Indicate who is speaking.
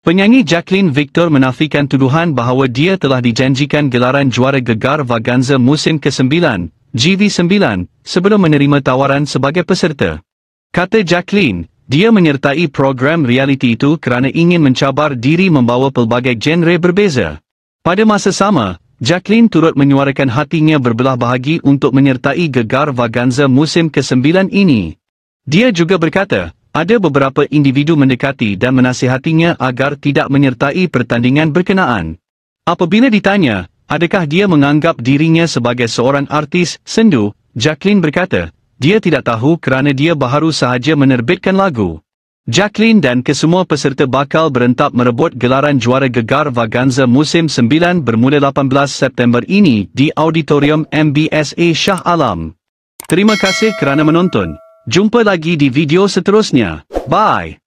Speaker 1: Penyanyi Jacqueline Victor menafikan tuduhan bahawa dia telah dijanjikan gelaran juara gegar Vaganza musim ke-9, GV9, sebelum menerima tawaran sebagai peserta. Kata Jacqueline, dia menyertai program reality itu kerana ingin mencabar diri membawa pelbagai genre berbeza. Pada masa sama, Jacqueline turut menyuarakan hatinya berbelah bahagi untuk menyertai gegar Vaganza musim ke-9 ini. Dia juga berkata, ada beberapa individu mendekati dan menasihatinya agar tidak menyertai pertandingan berkenaan. Apabila ditanya, adakah dia menganggap dirinya sebagai seorang artis sendu, Jacqueline berkata, dia tidak tahu kerana dia baru sahaja menerbitkan lagu. Jacqueline dan kesemua peserta bakal berentap merebut gelaran juara gegar Vaganza musim 9 bermula 18 September ini di Auditorium MBSA Shah Alam. Terima kasih kerana menonton. Jumpa lagi di video seterusnya. Bye!